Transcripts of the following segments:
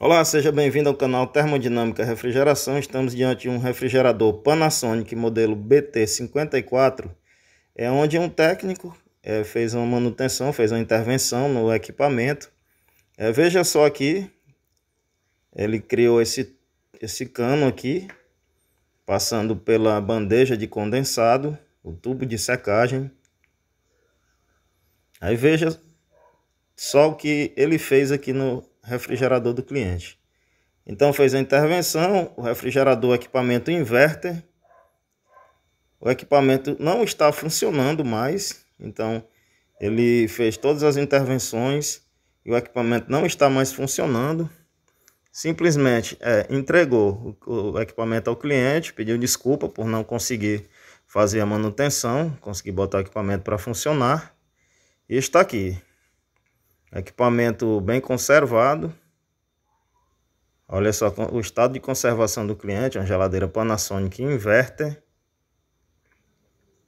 Olá, seja bem-vindo ao canal Termodinâmica Refrigeração. Estamos diante de um refrigerador Panasonic modelo BT54, é onde um técnico é, fez uma manutenção, fez uma intervenção no equipamento. É, veja só aqui, ele criou esse, esse cano aqui, passando pela bandeja de condensado, o tubo de secagem. Aí veja só o que ele fez aqui no refrigerador do cliente. Então fez a intervenção, o refrigerador, o equipamento inverter, o equipamento não está funcionando mais, então ele fez todas as intervenções e o equipamento não está mais funcionando. Simplesmente é, entregou o, o equipamento ao cliente, pediu desculpa por não conseguir fazer a manutenção, conseguir botar o equipamento para funcionar e está aqui. Equipamento bem conservado. Olha só o estado de conservação do cliente, uma geladeira Panasonic inverter.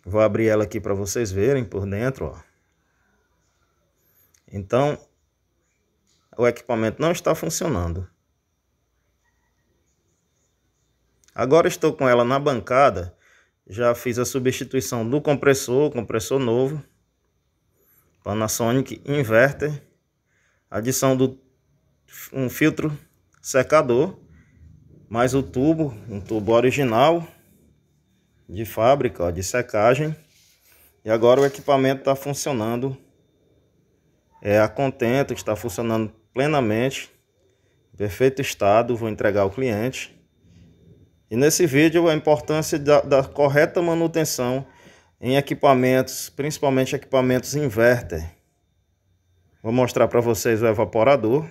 Vou abrir ela aqui para vocês verem por dentro, ó. Então, o equipamento não está funcionando. Agora estou com ela na bancada, já fiz a substituição do compressor, compressor novo, Panasonic inverter adição do um filtro secador, mais o tubo, um tubo original de fábrica, ó, de secagem. E agora o equipamento está funcionando é a contento, está funcionando plenamente, em perfeito estado, vou entregar ao cliente. E nesse vídeo a importância da, da correta manutenção em equipamentos, principalmente equipamentos inverter. Vou mostrar para vocês o evaporador.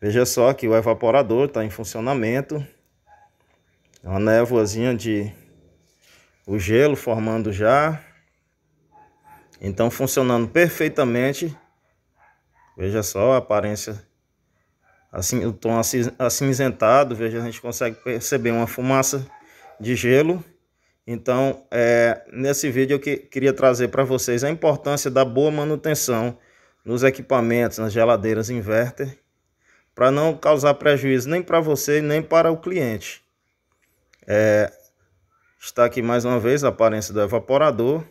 Veja só que o evaporador está em funcionamento. É uma névoazinha de o gelo formando já. Então funcionando perfeitamente. Veja só a aparência assim, o tom acinzentado, veja, a gente consegue perceber uma fumaça de gelo. Então, é, nesse vídeo eu que, queria trazer para vocês a importância da boa manutenção nos equipamentos, nas geladeiras inverter, para não causar prejuízo nem para você nem para o cliente. É, está aqui mais uma vez a aparência do evaporador.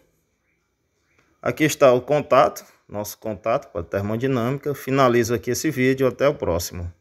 Aqui está o contato, nosso contato para termodinâmica. Finalizo aqui esse vídeo, até o próximo.